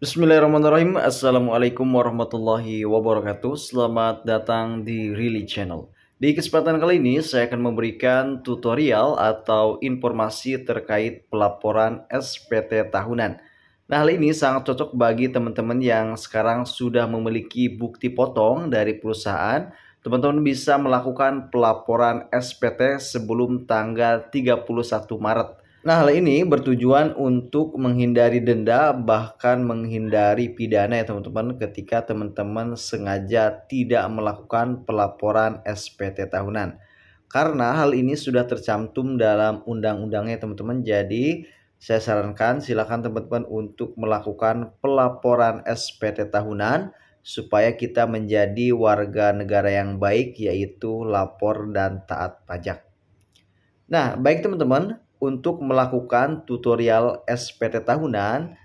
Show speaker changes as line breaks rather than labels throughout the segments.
Bismillahirrahmanirrahim. Assalamualaikum warahmatullahi wabarakatuh. Selamat datang di Really Channel. Di kesempatan kali ini saya akan memberikan tutorial atau informasi terkait pelaporan SPT tahunan. Nah, hal ini sangat cocok bagi teman-teman yang sekarang sudah memiliki bukti potong dari perusahaan. Teman-teman bisa melakukan pelaporan SPT sebelum tanggal 31 Maret Nah, hal ini bertujuan untuk menghindari denda, bahkan menghindari pidana ya teman-teman ketika teman-teman sengaja tidak melakukan pelaporan SPT tahunan. Karena hal ini sudah tercantum dalam undang-undangnya teman-teman, jadi saya sarankan silakan teman-teman untuk melakukan pelaporan SPT tahunan supaya kita menjadi warga negara yang baik yaitu lapor dan taat pajak. Nah, baik teman-teman, untuk melakukan tutorial SPT tahunan.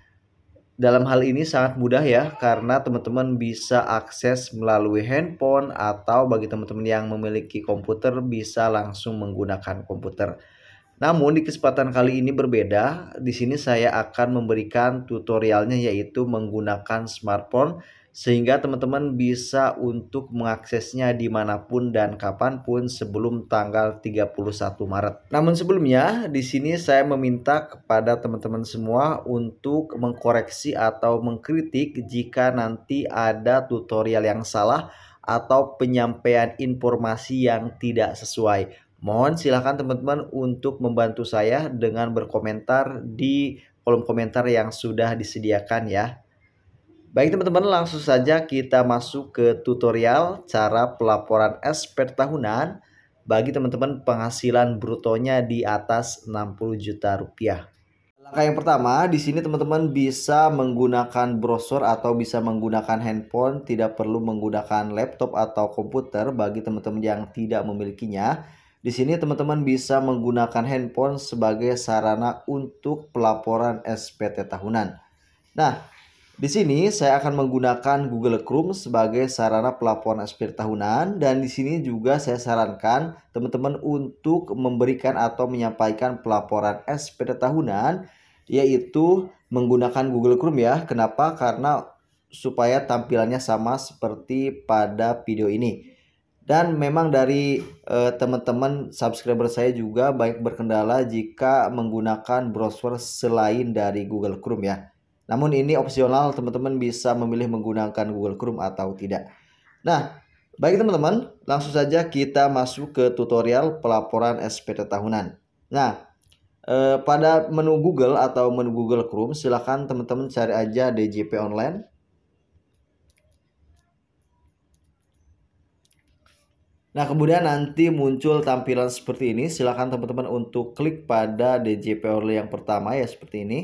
Dalam hal ini sangat mudah ya karena teman-teman bisa akses melalui handphone atau bagi teman-teman yang memiliki komputer bisa langsung menggunakan komputer. Namun di kesempatan kali ini berbeda. Di sini saya akan memberikan tutorialnya yaitu menggunakan smartphone sehingga teman-teman bisa untuk mengaksesnya dimanapun dan kapanpun sebelum tanggal 31 Maret. Namun sebelumnya, di sini saya meminta kepada teman-teman semua untuk mengkoreksi atau mengkritik jika nanti ada tutorial yang salah atau penyampaian informasi yang tidak sesuai. Mohon silakan teman-teman untuk membantu saya dengan berkomentar di kolom komentar yang sudah disediakan ya. Baik teman-teman, langsung saja kita masuk ke tutorial cara pelaporan SPT tahunan bagi teman-teman penghasilan brutonya di atas 60 juta rupiah. Langkah yang pertama, di sini teman-teman bisa menggunakan browser atau bisa menggunakan handphone, tidak perlu menggunakan laptop atau komputer bagi teman-teman yang tidak memilikinya. Di sini teman-teman bisa menggunakan handphone sebagai sarana untuk pelaporan SPT tahunan. Nah, di sini saya akan menggunakan Google Chrome sebagai sarana pelaporan aspir tahunan dan di sini juga saya sarankan teman-teman untuk memberikan atau menyampaikan pelaporan aspir tahunan yaitu menggunakan Google Chrome ya. Kenapa? Karena supaya tampilannya sama seperti pada video ini. Dan memang dari eh, teman-teman eh, subscriber saya juga baik berkendala jika menggunakan browser selain dari Google Chrome ya. Namun ini opsional, teman-teman bisa memilih menggunakan Google Chrome atau tidak. Nah, baik teman-teman, langsung saja kita masuk ke tutorial pelaporan SPT tahunan. Nah, eh, pada menu Google atau menu Google Chrome, silakan teman-teman cari aja DJP Online. Nah, kemudian nanti muncul tampilan seperti ini. Silakan teman-teman untuk klik pada DJP Online yang pertama ya seperti ini.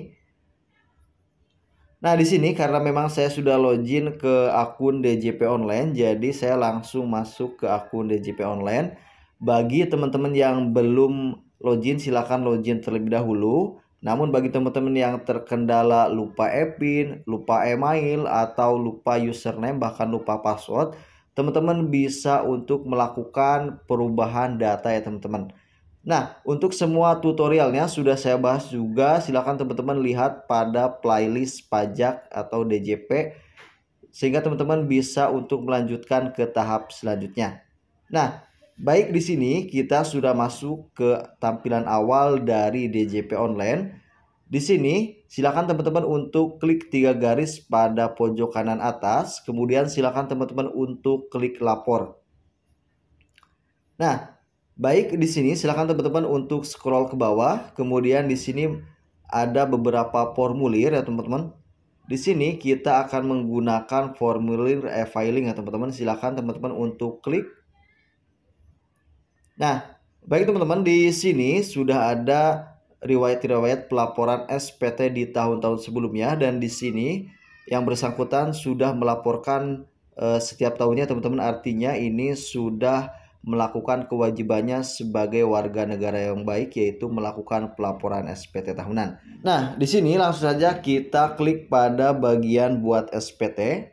Nah, di sini karena memang saya sudah login ke akun DJP Online, jadi saya langsung masuk ke akun DJP Online. Bagi teman-teman yang belum login, silahkan login terlebih dahulu. Namun bagi teman-teman yang terkendala lupa e-pin, lupa email, atau lupa username, bahkan lupa password, teman-teman bisa untuk melakukan perubahan data ya teman-teman. Nah, untuk semua tutorialnya sudah saya bahas juga. Silahkan teman-teman lihat pada playlist pajak atau DJP. Sehingga teman-teman bisa untuk melanjutkan ke tahap selanjutnya. Nah, baik di sini kita sudah masuk ke tampilan awal dari DJP Online. Di sini, silakan teman-teman untuk klik tiga garis pada pojok kanan atas. Kemudian silakan teman-teman untuk klik lapor. Nah, Baik, di sini silakan teman-teman untuk scroll ke bawah. Kemudian di sini ada beberapa formulir ya teman-teman. Di sini kita akan menggunakan formulir e-filing ya teman-teman. Silakan teman-teman untuk klik. Nah, baik teman-teman di sini sudah ada riwayat-riwayat pelaporan SPT di tahun-tahun sebelumnya dan di sini yang bersangkutan sudah melaporkan eh, setiap tahunnya teman-teman artinya ini sudah melakukan kewajibannya sebagai warga negara yang baik yaitu melakukan pelaporan SPT tahunan. Nah, di sini langsung saja kita klik pada bagian buat SPT.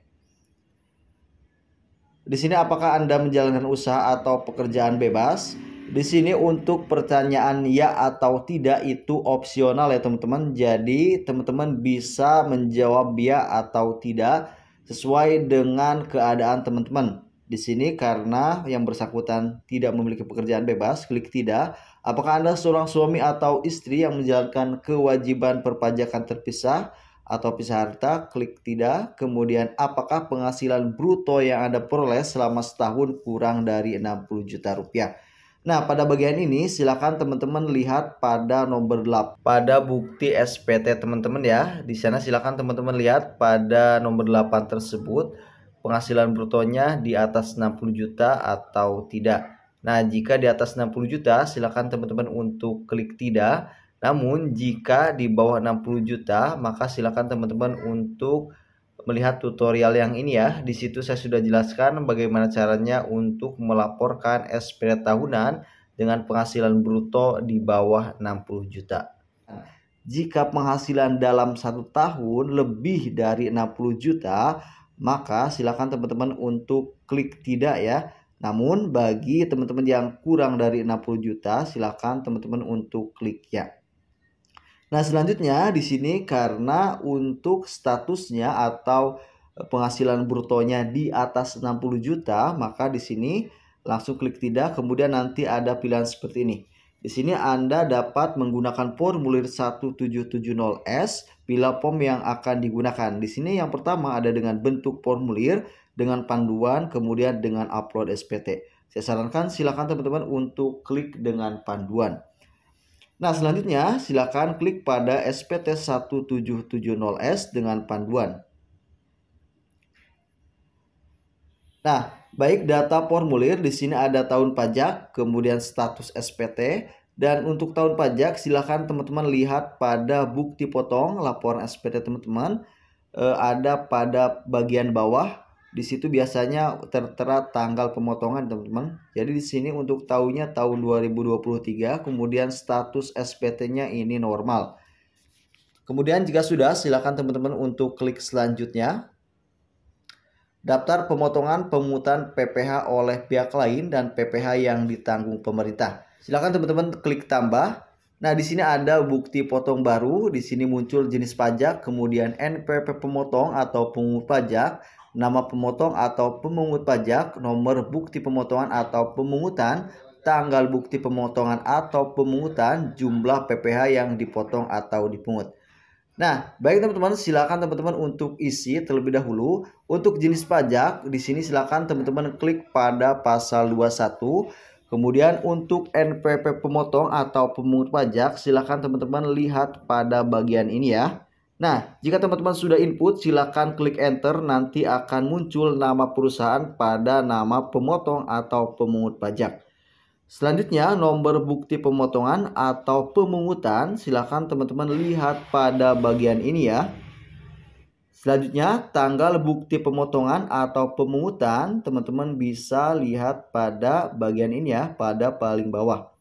Di sini apakah Anda menjalankan usaha atau pekerjaan bebas? Di sini untuk pertanyaan ya atau tidak itu opsional ya teman-teman. Jadi teman-teman bisa menjawab ya atau tidak sesuai dengan keadaan teman-teman. Di sini karena yang bersangkutan tidak memiliki pekerjaan bebas, klik tidak. Apakah Anda seorang suami atau istri yang menjalankan kewajiban perpajakan terpisah atau pisah harta? Klik tidak. Kemudian apakah penghasilan bruto yang Anda peroleh selama setahun kurang dari 60 juta rupiah? Nah, pada bagian ini silakan teman-teman lihat pada nomor 8. Pada bukti SPT teman-teman ya. Di sana silakan teman-teman lihat pada nomor 8 tersebut penghasilan brutonya di atas 60 juta atau tidak. Nah, jika di atas 60 juta, silakan teman-teman untuk klik tidak. Namun, jika di bawah 60 juta, maka silakan teman-teman untuk melihat tutorial yang ini ya. Di situ saya sudah jelaskan bagaimana caranya untuk melaporkan SPT tahunan dengan penghasilan bruto di bawah 60 juta. Jika penghasilan dalam satu tahun lebih dari 60 juta, maka silakan teman-teman untuk klik tidak ya. Namun bagi teman-teman yang kurang dari 60 juta silakan teman-teman untuk klik ya. Nah, selanjutnya di sini karena untuk statusnya atau eh, penghasilan brutonya di atas 60 juta, maka di sini langsung klik tidak, kemudian nanti ada pilihan seperti ini. Di sini Anda dapat menggunakan formulir 1770S pila POM yang akan digunakan. Di sini yang pertama ada dengan bentuk formulir, dengan panduan, kemudian dengan upload SPT. Saya sarankan silakan teman-teman untuk klik dengan panduan. Nah, selanjutnya silakan klik pada SPT 1770S dengan panduan. Nah, baik data formulir di sini ada tahun pajak, kemudian status SPT, dan untuk tahun pajak silahkan teman-teman lihat pada bukti potong laporan SPT teman-teman eh, ada pada bagian bawah. Di situ biasanya tertera tanggal pemotongan teman-teman. Jadi di sini untuk tahunnya tahun 2023, kemudian status SPT-nya ini normal. Kemudian jika sudah silahkan teman-teman untuk klik selanjutnya. Daftar pemotongan pemutan PPh oleh pihak lain dan PPh yang ditanggung pemerintah. Silakan teman-teman klik tambah. Nah, di sini ada bukti potong baru, di sini muncul jenis pajak, kemudian NPP pemotong atau pemungut pajak, nama pemotong atau pemungut pajak, nomor bukti pemotongan atau pemungutan, tanggal bukti pemotongan atau pemungutan, jumlah PPh yang dipotong atau dipungut. Nah, baik teman-teman, silakan teman-teman untuk isi terlebih dahulu. Untuk jenis pajak, di sini silakan teman-teman klik pada pasal 21. Kemudian untuk NPP pemotong atau pemungut pajak, silakan teman-teman lihat pada bagian ini ya. Nah, jika teman-teman sudah input, silakan klik enter, nanti akan muncul nama perusahaan pada nama pemotong atau pemungut pajak. Selanjutnya, nomor bukti pemotongan atau pemungutan, silakan teman-teman lihat pada bagian ini ya. Selanjutnya, tanggal bukti pemotongan atau pemungutan, teman-teman bisa lihat pada bagian ini ya, pada paling bawah.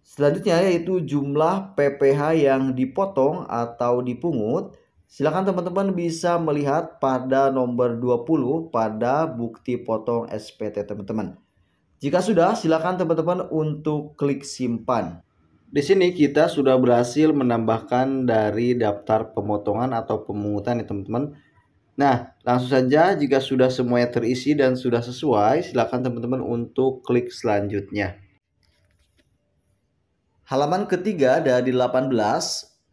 Selanjutnya yaitu jumlah PPh yang dipotong atau dipungut. Silakan teman-teman bisa melihat pada nomor 20 pada bukti potong SPT teman-teman. Jika sudah, silakan teman-teman untuk klik simpan. Di sini kita sudah berhasil menambahkan dari daftar pemotongan atau pemungutan ya teman-teman. Nah, langsung saja jika sudah semuanya terisi dan sudah sesuai, silakan teman-teman untuk klik selanjutnya. Halaman ketiga dari 18,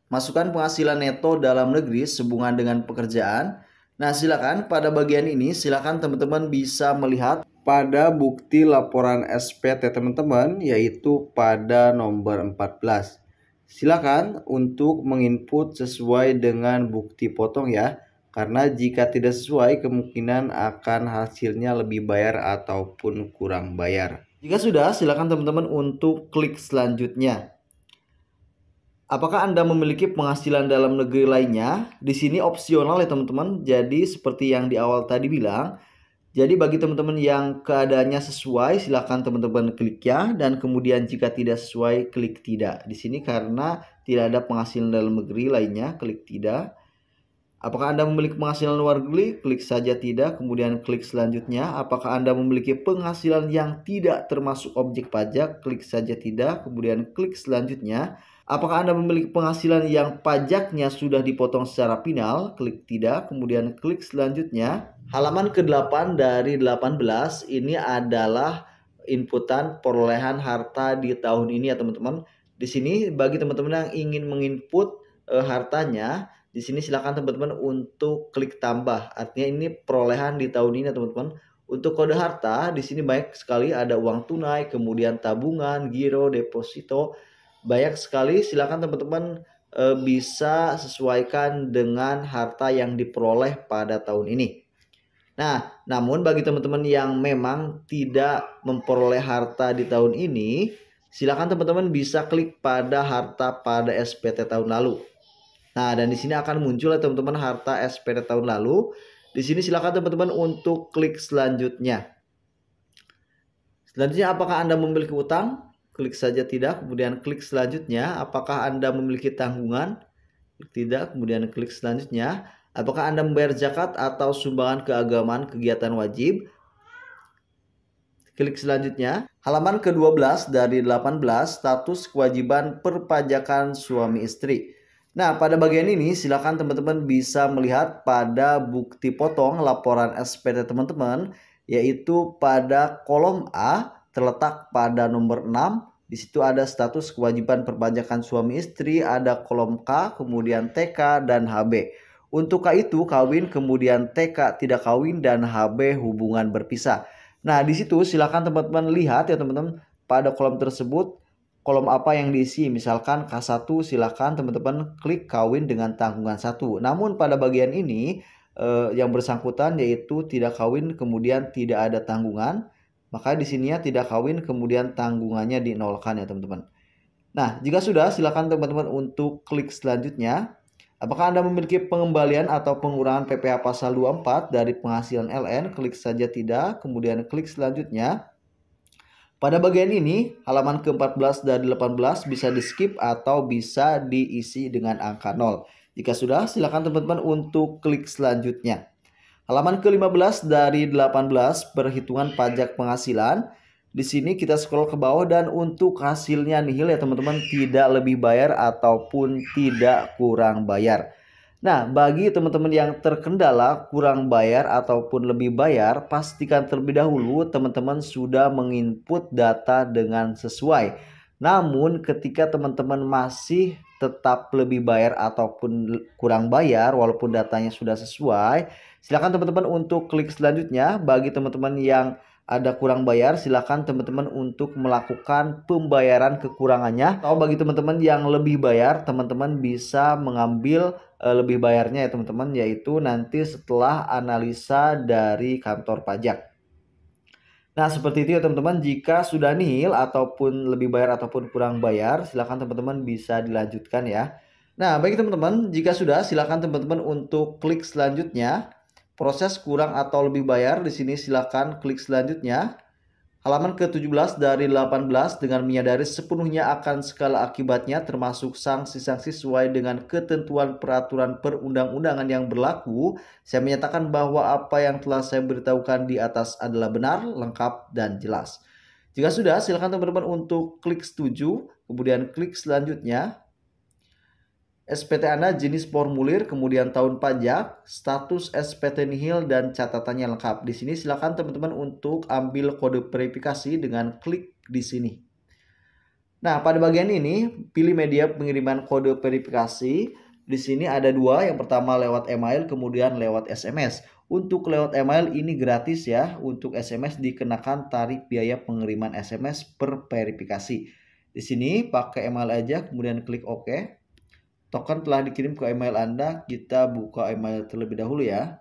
masukkan penghasilan neto dalam negeri sehubungan dengan pekerjaan. Nah, silakan pada bagian ini silakan teman-teman bisa melihat pada bukti laporan SPT teman-teman yaitu pada nomor 14. Silakan untuk menginput sesuai dengan bukti potong ya. Karena jika tidak sesuai kemungkinan akan hasilnya lebih bayar ataupun kurang bayar. Jika sudah silakan teman-teman untuk klik selanjutnya. Apakah Anda memiliki penghasilan dalam negeri lainnya? Di sini opsional ya teman-teman. Jadi seperti yang di awal tadi bilang, jadi bagi teman-teman yang keadaannya sesuai silahkan teman-teman klik ya dan kemudian jika tidak sesuai klik tidak. Di sini karena tidak ada penghasilan dalam negeri lainnya klik tidak. Apakah Anda memiliki penghasilan luar negeri? Klik saja tidak, kemudian klik selanjutnya. Apakah Anda memiliki penghasilan yang tidak termasuk objek pajak? Klik saja tidak, kemudian klik selanjutnya. Apakah Anda memiliki penghasilan yang pajaknya sudah dipotong secara final? Klik tidak, kemudian klik selanjutnya. Halaman ke-8 dari 18 ini adalah inputan perolehan harta di tahun ini ya teman-teman. Di sini bagi teman-teman yang ingin menginput e, hartanya, di sini silakan teman-teman untuk klik tambah. Artinya ini perolehan di tahun ini ya teman-teman. Untuk kode harta di sini banyak sekali ada uang tunai, kemudian tabungan, giro, deposito, banyak sekali silakan teman-teman e, bisa sesuaikan dengan harta yang diperoleh pada tahun ini. Nah, namun bagi teman-teman yang memang tidak memperoleh harta di tahun ini, silakan teman-teman bisa klik pada harta pada SPT tahun lalu. Nah, dan di sini akan muncul ya teman-teman harta SPT tahun lalu. Di sini silakan teman-teman untuk klik selanjutnya. Selanjutnya apakah Anda memiliki utang? klik saja tidak, kemudian klik selanjutnya, apakah Anda memiliki tanggungan? Tidak, kemudian klik selanjutnya, apakah Anda membayar zakat atau sumbangan keagamaan kegiatan wajib? Klik selanjutnya, halaman ke-12 dari 18, status kewajiban perpajakan suami istri. Nah, pada bagian ini silakan teman-teman bisa melihat pada bukti potong laporan SPT teman-teman, yaitu pada kolom A, terletak pada nomor 6. Di situ ada status kewajiban perpajakan suami istri, ada kolom K, kemudian TK dan HB. Untuk K itu kawin, kemudian TK tidak kawin dan HB hubungan berpisah. Nah, di situ silakan teman-teman lihat ya teman-teman pada kolom tersebut kolom apa yang diisi. Misalkan K1 silakan teman-teman klik kawin dengan tanggungan 1. Namun pada bagian ini eh, yang bersangkutan yaitu tidak kawin kemudian tidak ada tanggungan. Maka di sini ya tidak kawin kemudian tanggungannya dinolkan ya teman-teman. Nah, jika sudah silakan teman-teman untuk klik selanjutnya. Apakah Anda memiliki pengembalian atau pengurangan PPh pasal 24 dari penghasilan LN? Klik saja tidak, kemudian klik selanjutnya. Pada bagian ini, halaman ke-14 dan 18 bisa di-skip atau bisa diisi dengan angka 0. Jika sudah, silakan teman-teman untuk klik selanjutnya. Halaman ke-15 dari 18 perhitungan pajak penghasilan. Di sini kita scroll ke bawah dan untuk hasilnya nihil ya teman-teman tidak lebih bayar ataupun tidak kurang bayar. Nah, bagi teman-teman yang terkendala kurang bayar ataupun lebih bayar, pastikan terlebih dahulu teman-teman sudah menginput data dengan sesuai. Namun ketika teman-teman masih tetap lebih bayar ataupun kurang bayar walaupun datanya sudah sesuai, Silakan teman-teman untuk klik selanjutnya. Bagi teman-teman yang ada kurang bayar, silakan teman-teman untuk melakukan pembayaran kekurangannya. Atau bagi teman-teman yang lebih bayar, teman-teman bisa mengambil e, lebih bayarnya ya teman-teman, yaitu nanti setelah analisa dari kantor pajak. Nah seperti itu ya teman-teman, jika sudah nihil ataupun lebih bayar ataupun kurang bayar, silakan teman-teman bisa dilanjutkan ya. Nah bagi teman-teman, jika sudah silakan teman-teman untuk klik selanjutnya proses kurang atau lebih bayar di sini silakan klik selanjutnya. Halaman ke-17 dari 18 dengan menyadari sepenuhnya akan skala akibatnya termasuk sanksi-sanksi sesuai dengan ketentuan peraturan perundang-undangan yang berlaku, saya menyatakan bahwa apa yang telah saya beritahukan di atas adalah benar, lengkap, dan jelas. Jika sudah, silakan teman-teman untuk klik setuju, kemudian klik selanjutnya. SPT Anda jenis formulir, kemudian tahun pajak, status SPT nihil, dan catatannya lengkap. Di sini silakan teman-teman untuk ambil kode verifikasi dengan klik di sini. Nah, pada bagian ini, pilih media pengiriman kode verifikasi. Di sini ada dua, yang pertama lewat email, kemudian lewat SMS. Untuk lewat email ini gratis ya, untuk SMS dikenakan tarif biaya pengiriman SMS per verifikasi. Di sini pakai email aja, kemudian klik OK. Token telah dikirim ke email Anda. Kita buka email terlebih dahulu ya.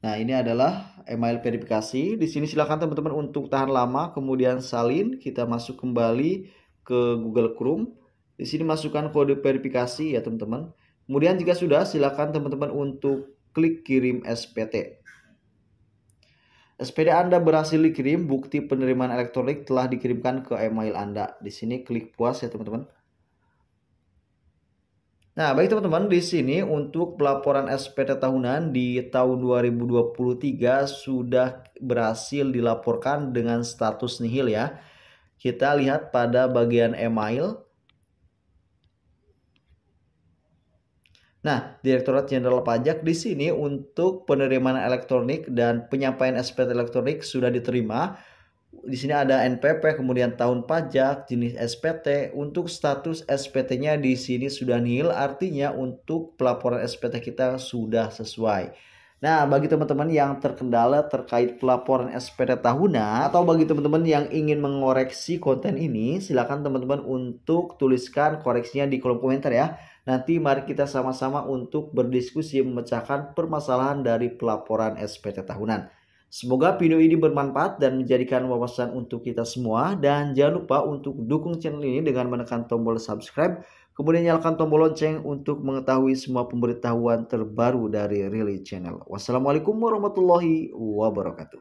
Nah, ini adalah email verifikasi. Di sini silakan teman-teman untuk tahan lama, kemudian salin. Kita masuk kembali ke Google Chrome. Di sini masukkan kode verifikasi ya, teman-teman. Kemudian jika sudah, silakan teman-teman untuk klik kirim SPT. SPD Anda berhasil dikirim, bukti penerimaan elektronik telah dikirimkan ke email Anda. Di sini klik puas ya teman-teman. Nah, baik teman-teman, di sini untuk pelaporan SPT tahunan di tahun 2023 sudah berhasil dilaporkan dengan status nihil ya. Kita lihat pada bagian email Nah, Direktorat Jenderal Pajak di sini untuk penerimaan elektronik dan penyampaian SPT elektronik sudah diterima. Di sini ada NPP, kemudian tahun pajak, jenis SPT. Untuk status SPT-nya di sini sudah nihil, artinya untuk pelaporan SPT kita sudah sesuai. Nah, bagi teman-teman yang terkendala terkait pelaporan SPT tahunan atau bagi teman-teman yang ingin mengoreksi konten ini, silakan teman-teman untuk tuliskan koreksinya di kolom komentar ya. Nanti mari kita sama-sama untuk berdiskusi memecahkan permasalahan dari pelaporan SPT tahunan. Semoga video ini bermanfaat dan menjadikan wawasan untuk kita semua. Dan jangan lupa untuk dukung channel ini dengan menekan tombol subscribe. Kemudian nyalakan tombol lonceng untuk mengetahui semua pemberitahuan terbaru dari Rilly Channel. Wassalamualaikum warahmatullahi wabarakatuh.